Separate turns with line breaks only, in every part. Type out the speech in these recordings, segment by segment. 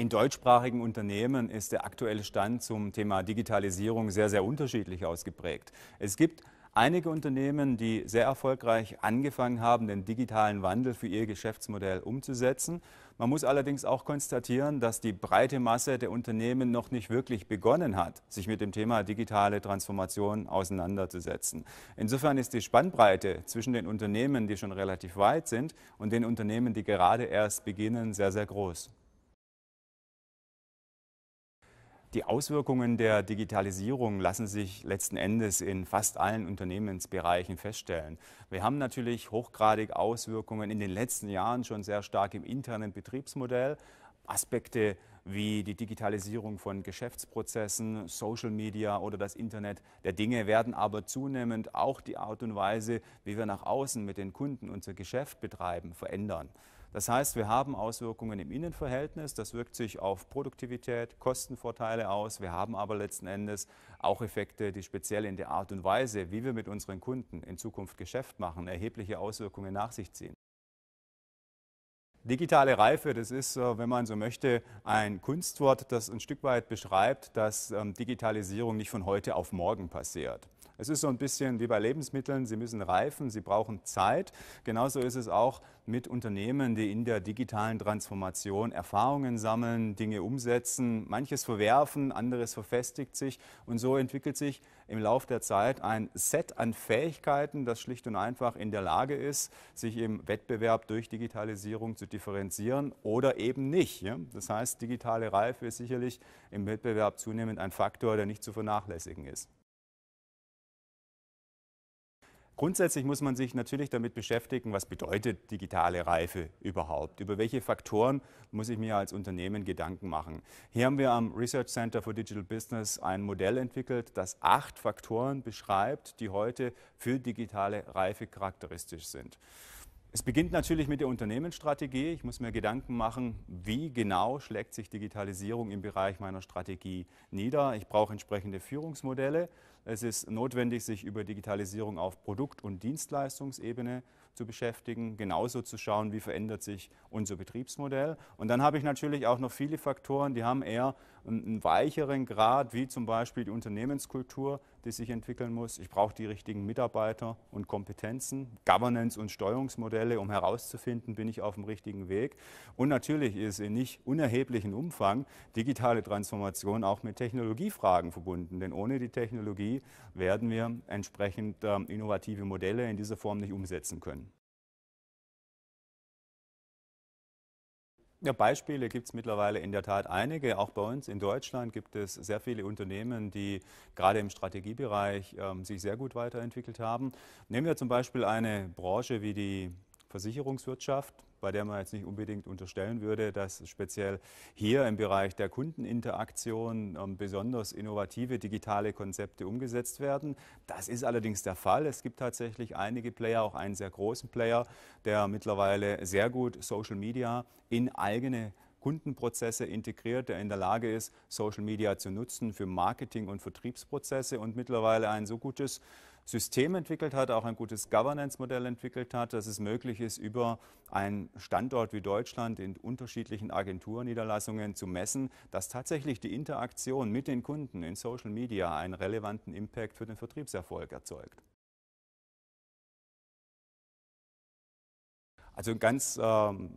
In deutschsprachigen Unternehmen ist der aktuelle Stand zum Thema Digitalisierung sehr, sehr unterschiedlich ausgeprägt. Es gibt einige Unternehmen, die sehr erfolgreich angefangen haben, den digitalen Wandel für ihr Geschäftsmodell umzusetzen. Man muss allerdings auch konstatieren, dass die breite Masse der Unternehmen noch nicht wirklich begonnen hat, sich mit dem Thema digitale Transformation auseinanderzusetzen. Insofern ist die Spannbreite zwischen den Unternehmen, die schon relativ weit sind, und den Unternehmen, die gerade erst beginnen, sehr, sehr groß. Die Auswirkungen der Digitalisierung lassen sich letzten Endes in fast allen Unternehmensbereichen feststellen. Wir haben natürlich hochgradig Auswirkungen in den letzten Jahren schon sehr stark im internen Betriebsmodell. Aspekte wie die Digitalisierung von Geschäftsprozessen, Social Media oder das Internet der Dinge werden aber zunehmend auch die Art und Weise, wie wir nach außen mit den Kunden unser Geschäft betreiben, verändern. Das heißt, wir haben Auswirkungen im Innenverhältnis, das wirkt sich auf Produktivität, Kostenvorteile aus, wir haben aber letzten Endes auch Effekte, die speziell in der Art und Weise, wie wir mit unseren Kunden in Zukunft Geschäft machen, erhebliche Auswirkungen nach sich ziehen. Digitale Reife, das ist, wenn man so möchte, ein Kunstwort, das ein Stück weit beschreibt, dass ähm, Digitalisierung nicht von heute auf morgen passiert. Es ist so ein bisschen wie bei Lebensmitteln, sie müssen reifen, sie brauchen Zeit. Genauso ist es auch mit Unternehmen, die in der digitalen Transformation Erfahrungen sammeln, Dinge umsetzen, manches verwerfen, anderes verfestigt sich. Und so entwickelt sich im Laufe der Zeit ein Set an Fähigkeiten, das schlicht und einfach in der Lage ist, sich im Wettbewerb durch Digitalisierung zu differenzieren oder eben nicht. Das heißt, digitale Reife ist sicherlich im Wettbewerb zunehmend ein Faktor, der nicht zu vernachlässigen ist. Grundsätzlich muss man sich natürlich damit beschäftigen, was bedeutet digitale Reife überhaupt? Über welche Faktoren muss ich mir als Unternehmen Gedanken machen? Hier haben wir am Research Center for Digital Business ein Modell entwickelt, das acht Faktoren beschreibt, die heute für digitale Reife charakteristisch sind. Es beginnt natürlich mit der Unternehmensstrategie. Ich muss mir Gedanken machen, wie genau schlägt sich Digitalisierung im Bereich meiner Strategie nieder. Ich brauche entsprechende Führungsmodelle. Es ist notwendig, sich über Digitalisierung auf Produkt- und Dienstleistungsebene zu beschäftigen, genauso zu schauen, wie verändert sich unser Betriebsmodell. Und dann habe ich natürlich auch noch viele Faktoren, die haben eher einen weicheren Grad, wie zum Beispiel die Unternehmenskultur, die sich entwickeln muss. Ich brauche die richtigen Mitarbeiter und Kompetenzen, Governance und Steuerungsmodelle, um herauszufinden, bin ich auf dem richtigen Weg. Und natürlich ist in nicht unerheblichem Umfang digitale Transformation auch mit Technologiefragen verbunden. Denn ohne die Technologie werden wir entsprechend ähm, innovative Modelle in dieser Form nicht umsetzen können. Ja, Beispiele gibt es mittlerweile in der Tat einige. Auch bei uns in Deutschland gibt es sehr viele Unternehmen, die gerade im Strategiebereich ähm, sich sehr gut weiterentwickelt haben. Nehmen wir zum Beispiel eine Branche wie die Versicherungswirtschaft, bei der man jetzt nicht unbedingt unterstellen würde, dass speziell hier im Bereich der Kundeninteraktion ähm, besonders innovative digitale Konzepte umgesetzt werden. Das ist allerdings der Fall. Es gibt tatsächlich einige Player, auch einen sehr großen Player, der mittlerweile sehr gut Social Media in eigene Kundenprozesse integriert, der in der Lage ist, Social Media zu nutzen für Marketing- und Vertriebsprozesse und mittlerweile ein so gutes System entwickelt hat, auch ein gutes Governance-Modell entwickelt hat, dass es möglich ist, über einen Standort wie Deutschland in unterschiedlichen Agenturniederlassungen zu messen, dass tatsächlich die Interaktion mit den Kunden in Social Media einen relevanten Impact für den Vertriebserfolg erzeugt. Also ein ganz ähm,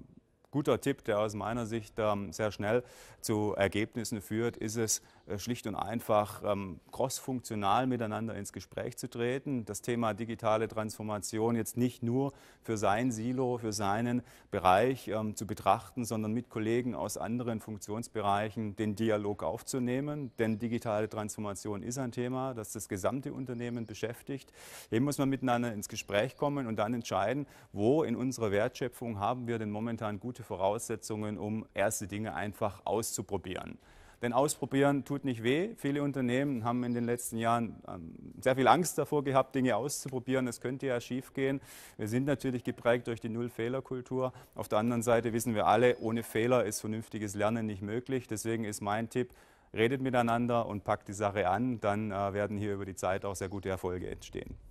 guter Tipp, der aus meiner Sicht ähm, sehr schnell zu Ergebnissen führt, ist es, äh, schlicht und einfach ähm, crossfunktional miteinander ins Gespräch zu treten. Das Thema digitale Transformation jetzt nicht nur für sein Silo, für seinen Bereich ähm, zu betrachten, sondern mit Kollegen aus anderen Funktionsbereichen den Dialog aufzunehmen. Denn digitale Transformation ist ein Thema, das das gesamte Unternehmen beschäftigt. Hier muss man miteinander ins Gespräch kommen und dann entscheiden, wo in unserer Wertschöpfung haben wir denn momentan gute Voraussetzungen, um erste Dinge einfach auszuprobieren. Denn ausprobieren tut nicht weh. Viele Unternehmen haben in den letzten Jahren ähm, sehr viel Angst davor gehabt, Dinge auszuprobieren. Es könnte ja schiefgehen. Wir sind natürlich geprägt durch die Null-Fehler-Kultur. Auf der anderen Seite wissen wir alle, ohne Fehler ist vernünftiges Lernen nicht möglich. Deswegen ist mein Tipp, redet miteinander und packt die Sache an. Dann äh, werden hier über die Zeit auch sehr gute Erfolge entstehen.